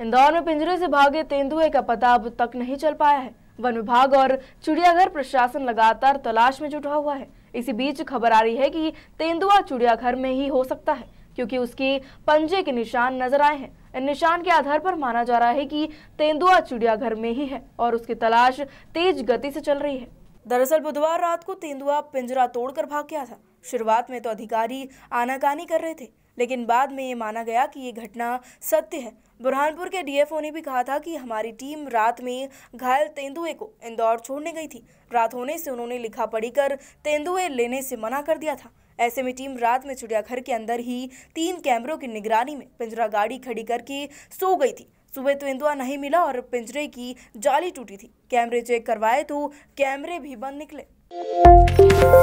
इंदौर में पिंजरे से भागे तेंदुए का पता अब तक नहीं चल पाया है वन विभाग और चिड़ियाघर प्रशासन लगातार तलाश में जुटा हुआ है इसी बीच खबर आ रही है कि तेंदुआ चिड़ियाघर में ही हो सकता है क्योंकि उसके पंजे के निशान नजर आए हैं इन निशान के आधार पर माना जा रहा है कि तेंदुआ चिड़ियाघर में ही है और उसकी तलाश तेज गति से चल रही है दरअसल बुधवार रात को तेंदुआ पिंजरा तोड़कर भाग गया था शुरुआत में तो अधिकारी आनाकानी कर रहे थे लेकिन बाद में ये माना गया कि ये घटना सत्य है बुरहानपुर के डीएफओ ने भी कहा था कि हमारी टीम रात में घायल तेंदुए को इंदौर छोड़ने गई थी रात होने से उन्होंने लिखा पढ़ी कर तेंदुए लेने से मना कर दिया था ऐसे में टीम रात में चिड़ियाघर के अंदर ही तीन कैमरों की निगरानी में पिंजरा गाड़ी खड़ी करके सो गई थी सुबह तो इंदुआ नहीं मिला और पिंजरे की जाली टूटी थी कैमरे चेक करवाए तो कैमरे भी बंद निकले